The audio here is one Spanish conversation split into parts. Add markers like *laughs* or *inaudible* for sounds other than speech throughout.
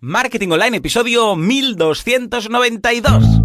Marketing Online, episodio 1292.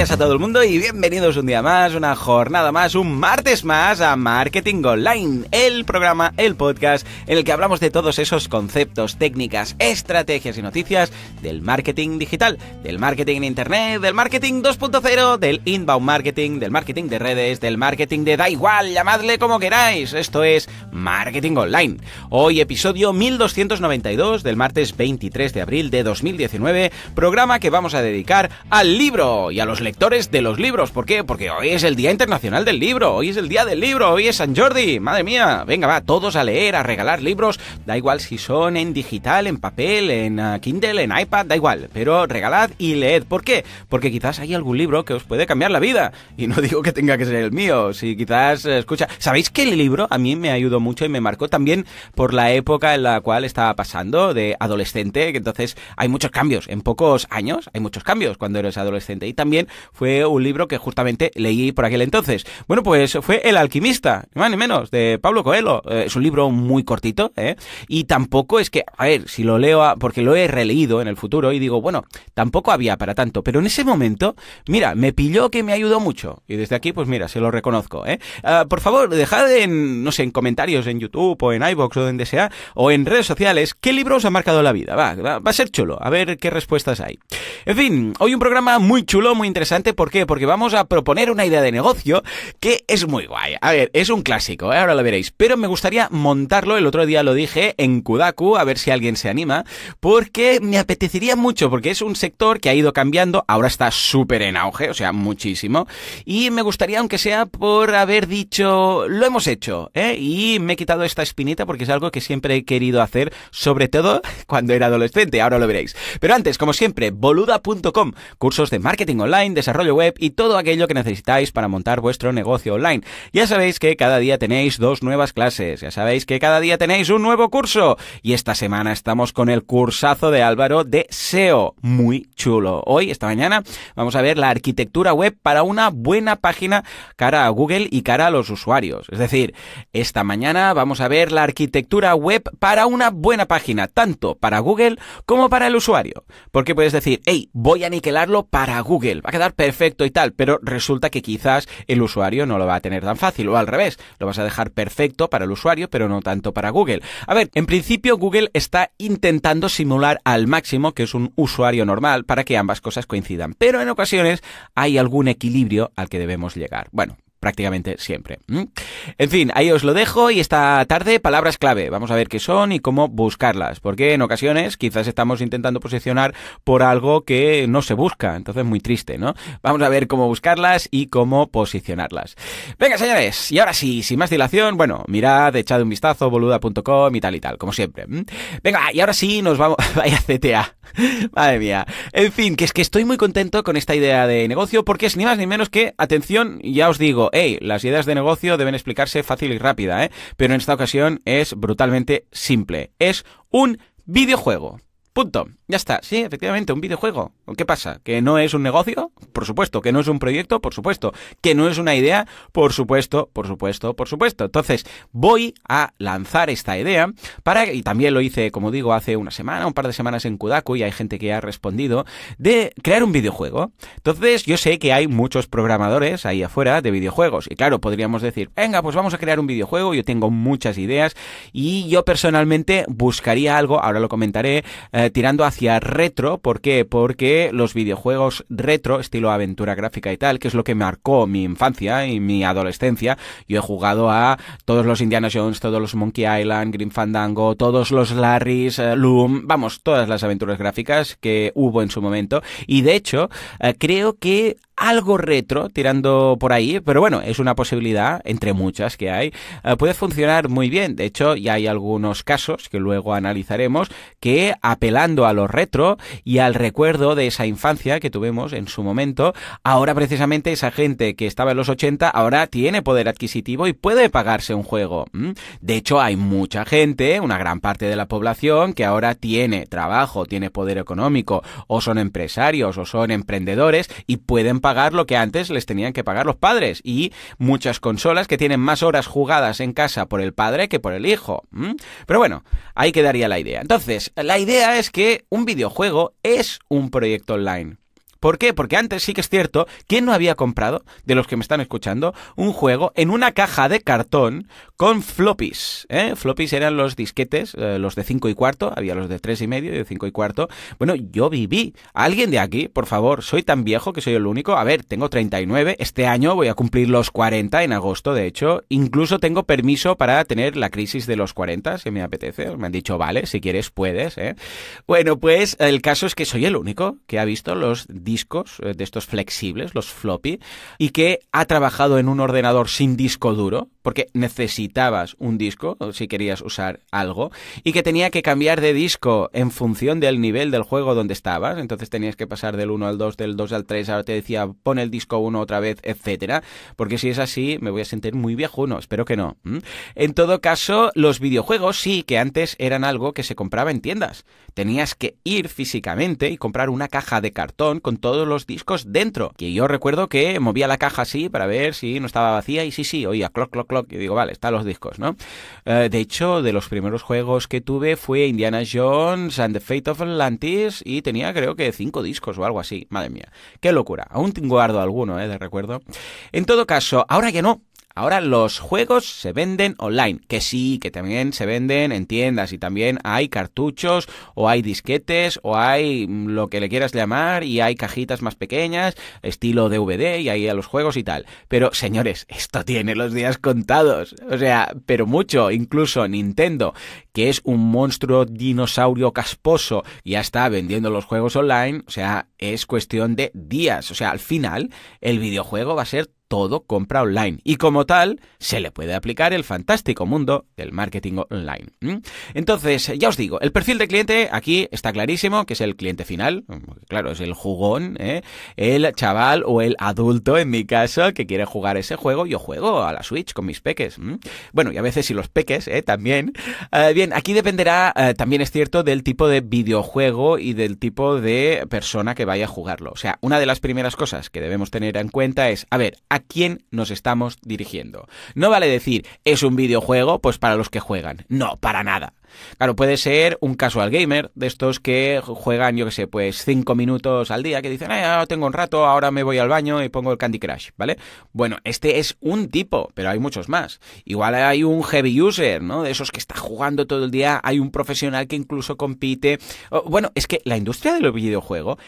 gracias a todo el mundo y bienvenidos un día más, una jornada más, un martes más a Marketing Online, el programa, el podcast en el que hablamos de todos esos conceptos, técnicas, estrategias y noticias del marketing digital, del marketing en Internet, del marketing 2.0, del inbound marketing, del marketing de redes, del marketing de da igual, llamadle como queráis. Esto es Marketing Online. Hoy episodio 1292 del martes 23 de abril de 2019, programa que vamos a dedicar al libro y a los lectores lectores de los libros. ¿Por qué? Porque hoy es el Día Internacional del Libro, hoy es el Día del Libro, hoy es San Jordi. Madre mía, venga, va, todos a leer, a regalar libros. Da igual si son en digital, en papel, en ah, Kindle, en iPad, da igual. Pero regalad y leed. ¿Por qué? Porque quizás hay algún libro que os puede cambiar la vida. Y no *laughs* digo que tenga que ser el mío, si quizás eh, escucha. ¿Sabéis que el libro a mí me ayudó mucho y me marcó también por la época en la cual estaba pasando de adolescente? Que entonces hay muchos cambios. En pocos años hay muchos cambios cuando eres adolescente. Y también fue un libro que justamente leí por aquel entonces. Bueno, pues fue El alquimista, ni más ni menos, de Pablo Coelho. Eh, es un libro muy cortito, ¿eh? Y tampoco es que, a ver, si lo leo, porque lo he releído en el futuro y digo, bueno, tampoco había para tanto, pero en ese momento, mira, me pilló que me ayudó mucho. Y desde aquí, pues mira, se lo reconozco, ¿eh? Ah, por favor, dejad en, no sé, en comentarios en YouTube o en iBox o donde sea, o en redes sociales, qué libro os ha marcado la vida. va, va a ser chulo, a ver qué respuestas hay. En fin, hoy un programa muy chulo, muy interesante ¿por qué? Porque vamos a proponer una idea de negocio que es muy guay. A ver, es un clásico, ¿eh? ahora lo veréis, pero me gustaría montarlo, el otro día lo dije, en Kudaku, a ver si alguien se anima, porque me apetecería mucho, porque es un sector que ha ido cambiando, ahora está súper en auge, o sea, muchísimo, y me gustaría, aunque sea por haber dicho, lo hemos hecho, ¿eh? y me he quitado esta espinita porque es algo que siempre he querido hacer, sobre todo cuando era adolescente, ahora lo veréis. Pero antes, como siempre, boluda.com, cursos de marketing online, desarrollo web y todo aquello que necesitáis para montar vuestro negocio online. Ya sabéis que cada día tenéis dos nuevas clases, ya sabéis que cada día tenéis un nuevo curso y esta semana estamos con el cursazo de Álvaro de SEO, muy chulo. Hoy, esta mañana, vamos a ver la arquitectura web para una buena página cara a Google y cara a los usuarios. Es decir, esta mañana vamos a ver la arquitectura web para una buena página, tanto para Google como para el usuario. Porque puedes decir, hey, voy a aniquilarlo para Google, va a quedar perfecto y tal, pero resulta que quizás el usuario no lo va a tener tan fácil, o al revés, lo vas a dejar perfecto para el usuario, pero no tanto para Google. A ver, en principio Google está intentando simular al máximo que es un usuario normal para que ambas cosas coincidan, pero en ocasiones hay algún equilibrio al que debemos llegar. Bueno, prácticamente siempre. En fin, ahí os lo dejo y esta tarde palabras clave. Vamos a ver qué son y cómo buscarlas, porque en ocasiones quizás estamos intentando posicionar por algo que no se busca, entonces muy triste, ¿no? Vamos a ver cómo buscarlas y cómo posicionarlas. Venga, señores, y ahora sí, sin más dilación, bueno, mirad, echad un vistazo, boluda.com y tal y tal, como siempre. Venga, y ahora sí nos vamos... *laughs* Vaya CTA. Madre mía. En fin, que es que estoy muy contento con esta idea de negocio porque es ni más ni menos que, atención, ya os digo, las ideas de negocio deben explicarse fácil y rápida, ¿eh? Pero en esta ocasión es brutalmente simple. Es un videojuego. Punto. Ya está. Sí, efectivamente, un videojuego. ¿Qué pasa? ¿Que no es un negocio? Por supuesto. ¿Que no es un proyecto? Por supuesto. ¿Que no es una idea? Por supuesto, por supuesto, por supuesto. Entonces, voy a lanzar esta idea para, y también lo hice, como digo, hace una semana, un par de semanas en Kudaku, y hay gente que ha respondido, de crear un videojuego. Entonces, yo sé que hay muchos programadores ahí afuera de videojuegos. Y claro, podríamos decir, venga, pues vamos a crear un videojuego. Yo tengo muchas ideas. Y yo personalmente buscaría algo, ahora lo comentaré. Eh, tirando hacia retro. ¿Por qué? Porque los videojuegos retro, estilo aventura gráfica y tal, que es lo que marcó mi infancia y mi adolescencia, yo he jugado a todos los Indiana Jones, todos los Monkey Island, Green Fandango, todos los Larrys, eh, Loom, vamos, todas las aventuras gráficas que hubo en su momento. Y de hecho, eh, creo que algo retro tirando por ahí, pero bueno, es una posibilidad entre muchas que hay. Eh, puede funcionar muy bien, de hecho ya hay algunos casos que luego analizaremos que apelando a lo retro y al recuerdo de esa infancia que tuvimos en su momento, ahora precisamente esa gente que estaba en los 80 ahora tiene poder adquisitivo y puede pagarse un juego. De hecho hay mucha gente, una gran parte de la población que ahora tiene trabajo, tiene poder económico o son empresarios o son emprendedores y pueden pagar pagar lo que antes les tenían que pagar los padres y muchas consolas que tienen más horas jugadas en casa por el padre que por el hijo. Pero bueno, ahí quedaría la idea. Entonces, la idea es que un videojuego es un proyecto online. ¿Por qué? Porque antes sí que es cierto, ¿quién no había comprado, de los que me están escuchando, un juego en una caja de cartón con floppies? ¿eh? Floppies eran los disquetes, eh, los de 5 y cuarto, había los de 3 y medio y de 5 y cuarto. Bueno, yo viví. ¿Alguien de aquí, por favor, soy tan viejo que soy el único? A ver, tengo 39, este año voy a cumplir los 40 en agosto, de hecho, incluso tengo permiso para tener la crisis de los 40, si me apetece. Me han dicho, vale, si quieres puedes. ¿eh? Bueno, pues el caso es que soy el único que ha visto los discos, eh, de estos flexibles, los floppy, y que ha trabajado en un ordenador sin disco duro, porque necesitabas un disco si querías usar algo, y que tenía que cambiar de disco en función del nivel del juego donde estabas, entonces tenías que pasar del 1 al 2, del 2 al 3, ahora te decía pon el disco 1 otra vez, etcétera, porque si es así me voy a sentir muy viejuno, espero que no. En todo caso, los videojuegos sí que antes eran algo que se compraba en tiendas. Tenías que ir físicamente y comprar una caja de cartón con todos los discos dentro. Que yo recuerdo que movía la caja así para ver si no estaba vacía y sí, sí, oía clock, clock, clock. Y digo, vale, están los discos, ¿no? Eh, de hecho, de los primeros juegos que tuve fue Indiana Jones and the Fate of Atlantis y tenía creo que cinco discos o algo así. Madre mía, qué locura. Aún tengo guardo alguno, ¿eh? De recuerdo. En todo caso, ahora ya no, Ahora los juegos se venden online, que sí, que también se venden en tiendas y también hay cartuchos o hay disquetes o hay mm, lo que le quieras llamar y hay cajitas más pequeñas, estilo DVD y ahí a los juegos y tal. Pero señores, esto tiene los días contados, o sea, pero mucho, incluso Nintendo, que es un monstruo dinosaurio casposo, ya está vendiendo los juegos online, o sea, es cuestión de días, o sea, al final el videojuego va a ser todo compra online y como tal se le puede aplicar el fantástico mundo del marketing online. Entonces, ya os digo, el perfil de cliente aquí está clarísimo, que es el cliente final, claro, es el jugón, ¿eh? el chaval o el adulto en mi caso que quiere jugar ese juego, yo juego a la Switch con mis peques. Bueno, y a veces si los peques ¿eh? también. Ah, bien, aquí dependerá, ah, también es cierto, del tipo de videojuego y del tipo de persona que vaya a jugarlo. O sea, una de las primeras cosas que debemos tener en cuenta es, a ver, quién nos estamos dirigiendo. No vale decir, es un videojuego, pues para los que juegan. No, para nada. Claro, puede ser un casual gamer, de estos que juegan, yo qué sé, pues cinco minutos al día, que dicen, ah, tengo un rato, ahora me voy al baño y pongo el Candy Crush, ¿vale? Bueno, este es un tipo, pero hay muchos más. Igual hay un heavy user, ¿no? De esos que está jugando todo el día, hay un profesional que incluso compite. Oh, bueno, es que la industria del videojuego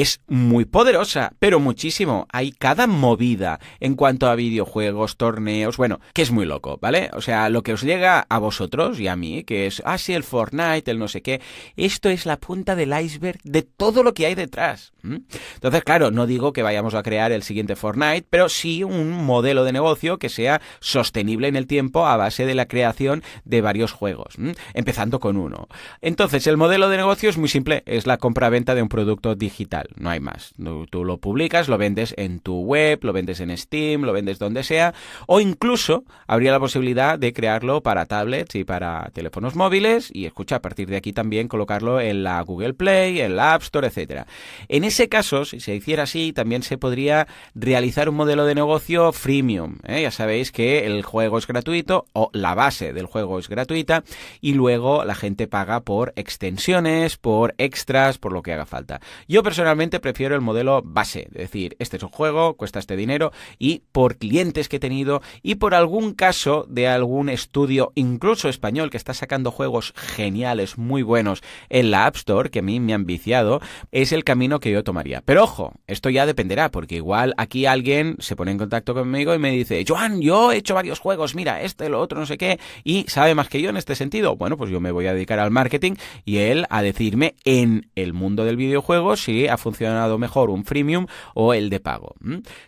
es muy poderosa, pero muchísimo. Hay cada movida en cuanto a videojuegos, torneos, bueno, que es muy loco, ¿vale? O sea, lo que os llega a vosotros y a mí, que es, ah, sí, el Fortnite, el no sé qué, esto es la punta del iceberg de todo lo que hay detrás. Entonces, claro, no digo que vayamos a crear el siguiente Fortnite, pero sí un modelo de negocio que sea sostenible en el tiempo a base de la creación de varios juegos, empezando con uno. Entonces, el modelo de negocio es muy simple, es la compra-venta de un producto digital no hay más. Tú lo publicas, lo vendes en tu web, lo vendes en Steam, lo vendes donde sea, o incluso habría la posibilidad de crearlo para tablets y para teléfonos móviles y escucha a partir de aquí también colocarlo en la Google Play, en la App Store, etcétera. En ese caso, si se hiciera así, también se podría realizar un modelo de negocio freemium. ¿eh? Ya sabéis que el juego es gratuito o la base del juego es gratuita y luego la gente paga por extensiones, por extras, por lo que haga falta. Yo personalmente prefiero el modelo base, es decir, este es un juego, cuesta este dinero y por clientes que he tenido y por algún caso de algún estudio, incluso español, que está sacando juegos geniales, muy buenos en la App Store, que a mí me han viciado, es el camino que yo tomaría. Pero ojo, esto ya dependerá, porque igual aquí alguien se pone en contacto conmigo y me dice, Joan, yo he hecho varios juegos, mira, este, lo otro, no sé qué, y sabe más que yo en este sentido. Bueno, pues yo me voy a dedicar al marketing y él a decirme en el mundo del videojuego si ha funcionado mejor un freemium o el de pago.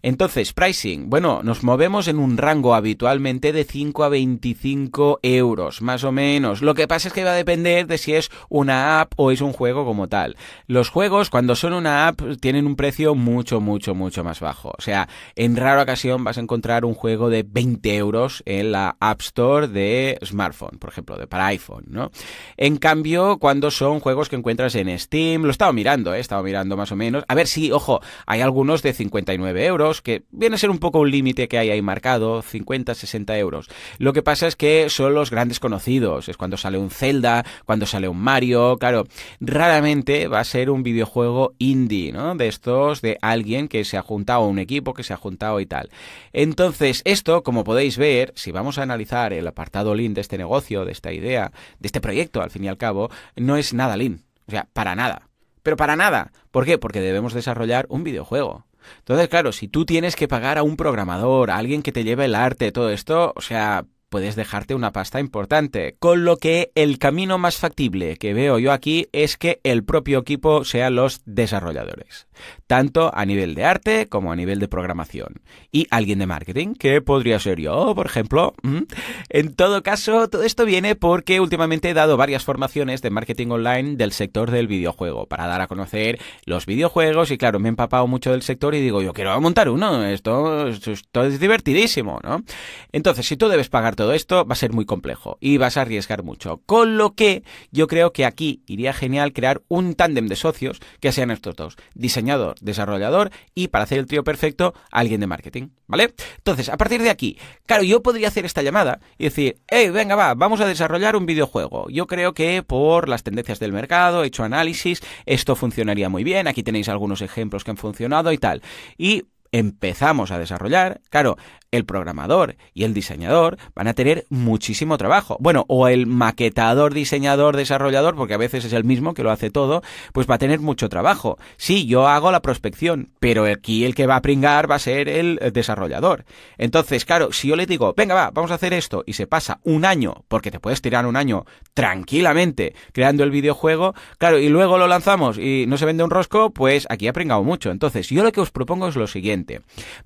Entonces, pricing. Bueno, nos movemos en un rango habitualmente de 5 a 25 euros, más o menos. Lo que pasa es que va a depender de si es una app o es un juego como tal. Los juegos, cuando son una app, tienen un precio mucho, mucho, mucho más bajo. O sea, en rara ocasión vas a encontrar un juego de 20 euros en la App Store de smartphone, por ejemplo, de para iPhone, ¿no? En cambio, cuando son juegos que encuentras en Steam, lo he estado mirando, ¿eh? he estado mirando más o menos. A ver, si, ojo, hay algunos de 59 euros, que viene a ser un poco un límite que hay ahí marcado, 50, 60 euros. Lo que pasa es que son los grandes conocidos, es cuando sale un Zelda, cuando sale un Mario, claro, raramente va a ser un videojuego indie, ¿no? De estos, de alguien que se ha juntado, un equipo que se ha juntado y tal. Entonces, esto, como podéis ver, si vamos a analizar el apartado lean de este negocio, de esta idea, de este proyecto, al fin y al cabo, no es nada lean. O sea, para nada. Pero para nada. ¿Por qué? Porque debemos desarrollar un videojuego. Entonces, claro, si tú tienes que pagar a un programador, a alguien que te lleve el arte, todo esto, o sea, puedes dejarte una pasta importante. Con lo que el camino más factible que veo yo aquí es que el propio equipo sea los desarrolladores, tanto a nivel de arte como a nivel de programación. Y alguien de marketing, que podría ser yo, por ejemplo. En todo caso, todo esto viene porque últimamente he dado varias formaciones de marketing online del sector del videojuego, para dar a conocer los videojuegos y claro, me he empapado mucho del sector y digo, yo quiero montar uno, esto, esto es divertidísimo, ¿no? Entonces, si tú debes pagar todo esto va a ser muy complejo y vas a arriesgar mucho. Con lo que yo creo que aquí iría genial crear un tándem de socios que sean estos dos, diseñador, desarrollador y para hacer el trío perfecto, alguien de marketing, ¿vale? Entonces, a partir de aquí, claro, yo podría hacer esta llamada y decir, hey, venga, va, vamos a desarrollar un videojuego. Yo creo que por las tendencias del mercado, he hecho análisis, esto funcionaría muy bien, aquí tenéis algunos ejemplos que han funcionado y tal. Y empezamos a desarrollar, claro, el programador y el diseñador van a tener muchísimo trabajo. Bueno, o el maquetador, diseñador, desarrollador, porque a veces es el mismo que lo hace todo, pues va a tener mucho trabajo. Sí, yo hago la prospección, pero aquí el que va a pringar va a ser el eh, desarrollador. Entonces, claro, si yo le digo, venga, va, vamos a hacer esto, y se pasa un año, porque te puedes tirar un año tranquilamente creando el videojuego, claro, y luego lo lanzamos y no se vende un rosco, pues aquí ha pringado mucho. Entonces, yo lo que os propongo es lo siguiente.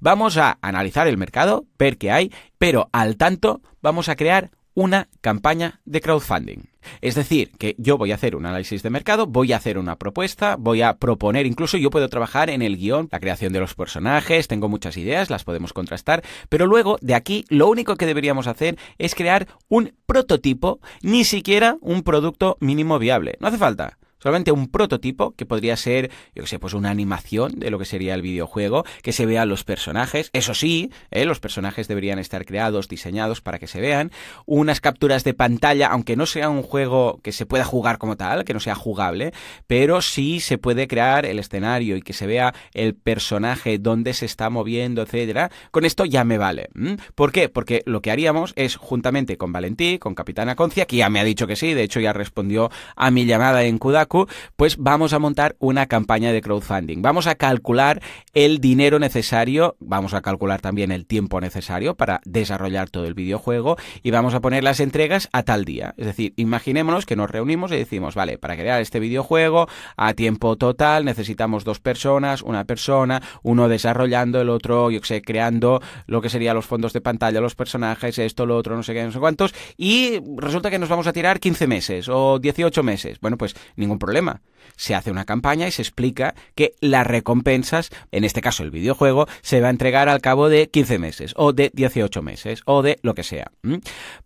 Vamos a analizar el mercado, ver qué hay, pero al tanto vamos a crear una campaña de crowdfunding. Es decir, que yo voy a hacer un análisis de mercado, voy a hacer una propuesta, voy a proponer, incluso yo puedo trabajar en el guión, la creación de los personajes, tengo muchas ideas, las podemos contrastar, pero luego de aquí lo único que deberíamos hacer es crear un prototipo, ni siquiera un producto mínimo viable. No hace falta. Solamente un prototipo que podría ser, yo que sé, pues una animación de lo que sería el videojuego, que se vean los personajes. Eso sí, ¿eh? los personajes deberían estar creados, diseñados para que se vean. Unas capturas de pantalla, aunque no sea un juego que se pueda jugar como tal, que no sea jugable, pero sí se puede crear el escenario y que se vea el personaje, dónde se está moviendo, etcétera. Con esto ya me vale. ¿Por qué? Porque lo que haríamos es, juntamente con Valentí, con Capitana Concia, que ya me ha dicho que sí, de hecho ya respondió a mi llamada en CUDA pues vamos a montar una campaña de crowdfunding. Vamos a calcular el dinero necesario, vamos a calcular también el tiempo necesario para desarrollar todo el videojuego y vamos a poner las entregas a tal día. Es decir, imaginémonos que nos reunimos y decimos, vale, para crear este videojuego a tiempo total necesitamos dos personas, una persona, uno desarrollando, el otro, yo sé, creando lo que serían los fondos de pantalla, los personajes, esto, lo otro, no sé qué, no sé cuántos, y resulta que nos vamos a tirar 15 meses o 18 meses. Bueno, pues ningún problema. Se hace una campaña y se explica que las recompensas, en este caso el videojuego, se va a entregar al cabo de 15 meses o de 18 meses o de lo que sea.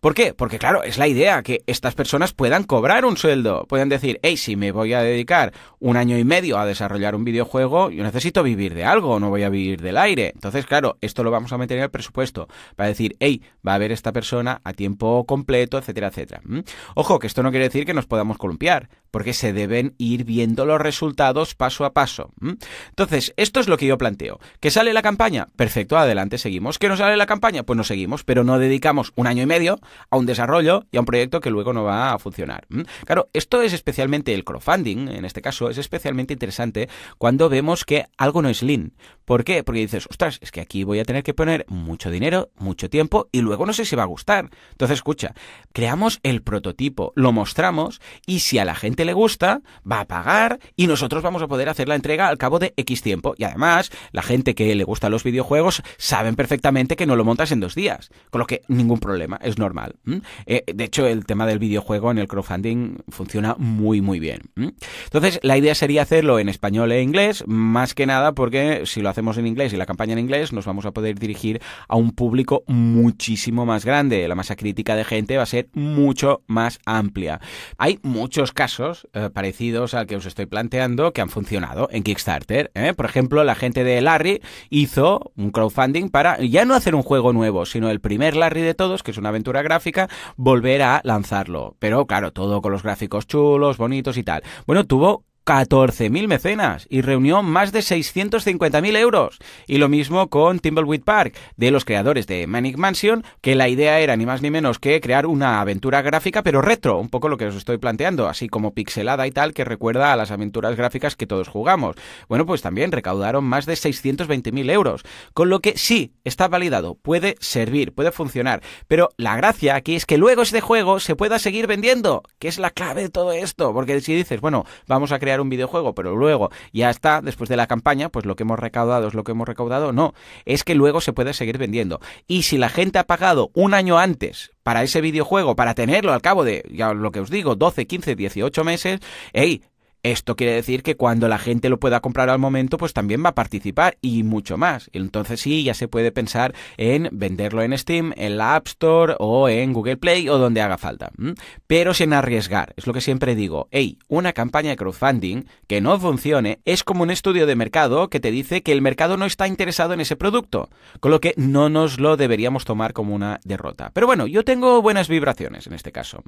¿Por qué? Porque claro, es la idea que estas personas puedan cobrar un sueldo, pueden decir, hey, si me voy a dedicar un año y medio a desarrollar un videojuego, yo necesito vivir de algo, no voy a vivir del aire. Entonces, claro, esto lo vamos a meter en el presupuesto para decir, hey, va a haber esta persona a tiempo completo, etcétera, etcétera. Ojo, que esto no quiere decir que nos podamos columpiar, porque se debe deben ir viendo los resultados paso a paso. Entonces, esto es lo que yo planteo. ¿Que sale la campaña? Perfecto, adelante, seguimos. ¿Que no sale la campaña? Pues no seguimos, pero no dedicamos un año y medio a un desarrollo y a un proyecto que luego no va a funcionar. Claro, esto es especialmente el crowdfunding, en este caso, es especialmente interesante cuando vemos que algo no es lean. ¿Por qué? Porque dices, ostras, es que aquí voy a tener que poner mucho dinero, mucho tiempo y luego no sé si va a gustar. Entonces, escucha, creamos el prototipo, lo mostramos y si a la gente le gusta, va a pagar y nosotros vamos a poder hacer la entrega al cabo de X tiempo. Y además, la gente que le gustan los videojuegos saben perfectamente que no lo montas en dos días, con lo que ningún problema, es normal. Eh, de hecho, el tema del videojuego en el crowdfunding funciona muy, muy bien. Entonces, la idea sería hacerlo en español e inglés, más que nada porque si lo hacemos en inglés y la campaña en inglés, nos vamos a poder dirigir a un público muchísimo más grande. La masa crítica de gente va a ser mucho más amplia. Hay muchos casos, eh, para parecidos al que os estoy planteando que han funcionado en Kickstarter. ¿eh? Por ejemplo, la gente de Larry hizo un crowdfunding para ya no hacer un juego nuevo, sino el primer Larry de todos, que es una aventura gráfica, volver a lanzarlo. Pero claro, todo con los gráficos chulos, bonitos y tal. Bueno, tuvo 14.000 mecenas y reunió más de 650.000 euros. Y lo mismo con Timbleweed Park, de los creadores de Manic Mansion, que la idea era ni más ni menos que crear una aventura gráfica pero retro, un poco lo que os estoy planteando, así como pixelada y tal, que recuerda a las aventuras gráficas que todos jugamos. Bueno, pues también recaudaron más de 620.000 euros, con lo que sí, está validado, puede servir, puede funcionar, pero la gracia aquí es que luego este juego se pueda seguir vendiendo, que es la clave de todo esto, porque si dices, bueno, vamos a crear un videojuego, pero luego ya está, después de la campaña, pues lo que hemos recaudado es lo que hemos recaudado. No, es que luego se puede seguir vendiendo. Y si la gente ha pagado un año antes para ese videojuego, para tenerlo al cabo de, ya lo que os digo, 12, 15, 18 meses, hey, esto quiere decir que cuando la gente lo pueda comprar al momento, pues también va a participar y mucho más. Entonces sí, ya se puede pensar en venderlo en Steam, en la App Store o en Google Play o donde haga falta. Pero sin arriesgar, es lo que siempre digo. Hey, una campaña de crowdfunding que no funcione es como un estudio de mercado que te dice que el mercado no está interesado en ese producto, con lo que no nos lo deberíamos tomar como una derrota. Pero bueno, yo tengo buenas vibraciones en este caso.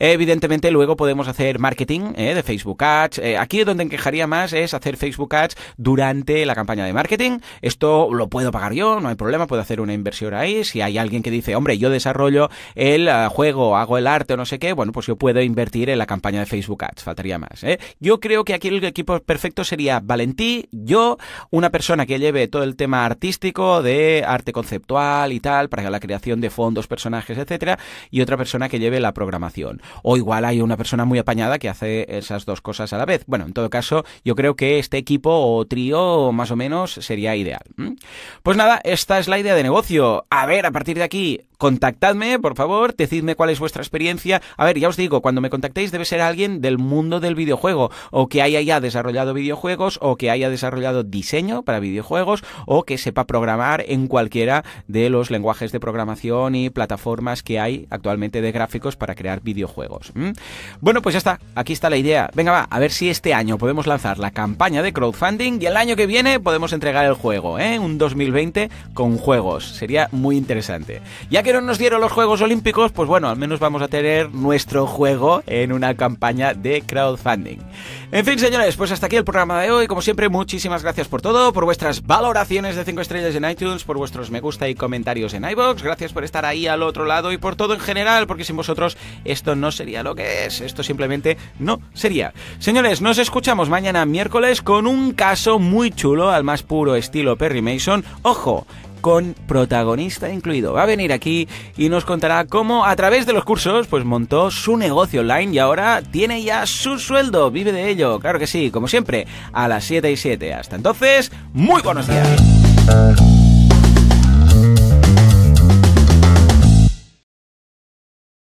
Evidentemente luego podemos hacer marketing ¿eh? de Facebook Ads, eh, aquí es donde encajaría más es hacer Facebook Ads durante la campaña de marketing. Esto lo puedo pagar yo, no hay problema, puedo hacer una inversión ahí. Si hay alguien que dice, hombre, yo desarrollo el eh, juego, hago el arte o no sé qué, bueno, pues yo puedo invertir en la campaña de Facebook Ads, faltaría más. ¿eh? Yo creo que aquí el equipo perfecto sería Valentí, yo, una persona que lleve todo el tema artístico de arte conceptual y tal, para la creación de fondos, personajes, etcétera, y otra persona que lleve la programación. O igual hay una persona muy apañada que hace esas dos cosas a la vez. Bueno, en todo caso, yo creo que este equipo o trío más o menos sería ideal. Pues nada, esta es la idea de negocio. A ver, a partir de aquí, contactadme, por favor, decidme cuál es vuestra experiencia. A ver, ya os digo, cuando me contactéis debe ser alguien del mundo del videojuego, o que haya ya desarrollado videojuegos, o que haya desarrollado diseño para videojuegos, o que sepa programar en cualquiera de los lenguajes de programación y plataformas que hay actualmente de gráficos para crear videojuegos. Bueno, pues ya está, aquí está la idea. Venga, va, a ver ver si este año podemos lanzar la campaña de crowdfunding y el año que viene podemos entregar el juego, ¿eh? Un 2020 con juegos. Sería muy interesante. Ya que no nos dieron los Juegos Olímpicos, pues bueno, al menos vamos a tener nuestro juego en una campaña de crowdfunding. En fin, señores, pues hasta aquí el programa de hoy. Como siempre, muchísimas gracias por todo, por vuestras valoraciones de 5 estrellas en iTunes, por vuestros me gusta y comentarios en iBox. Gracias por estar ahí al otro lado y por todo en general, porque sin vosotros esto no sería lo que es. Esto simplemente no sería señores, nos escuchamos mañana miércoles con un caso muy chulo, al más puro estilo Perry Mason. Ojo, con protagonista incluido. Va a venir aquí y nos contará cómo a través de los cursos pues montó su negocio online y ahora tiene ya su sueldo, vive de ello, claro que sí, como siempre, a las 7 y 7. Hasta entonces, muy buenos días.